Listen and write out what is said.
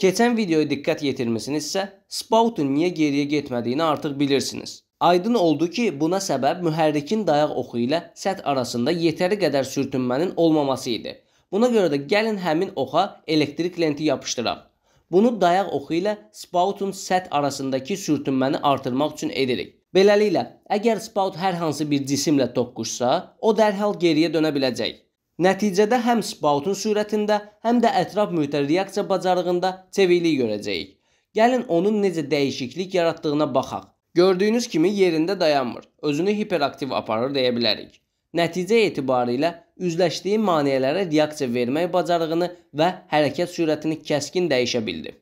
Keçən videoya diqqət yetirmisinizsə, Spoutun niyə geriyə getmədiyini artıq bilirsiniz. Aydın oldu ki, buna səbəb mühərrikin dayaq oxu ilə səth arasında yetəri qədər sürtünmənin olmaması idi. Buna görə də gəlin həmin oxa elektrik lenti yapışdıraq. Bunu dayaq oxu ilə Spoutun səth arasındakı sürtünməni artırmaq üçün edirik. Beləliklə, əgər Spout hər hansı bir cisimlə toqquşsa, o dərhal geriyə dönə biləcək. Nəticədə həm spautun sürətində, həm də ətraf mühitə reaksiya bacarığında çeviklik görəcəyik. Gəlin onun necə dəyişiklik yaratdığına baxaq. Gördüyünüz kimi yerində dayanmır, özünü hiperaktiv aparır deyə bilərik. Nəticə etibarilə üzləşdiyi maneələrə reaksiya vermək bacarığını və hərəkət sürətini kəskin dəyişə bildi.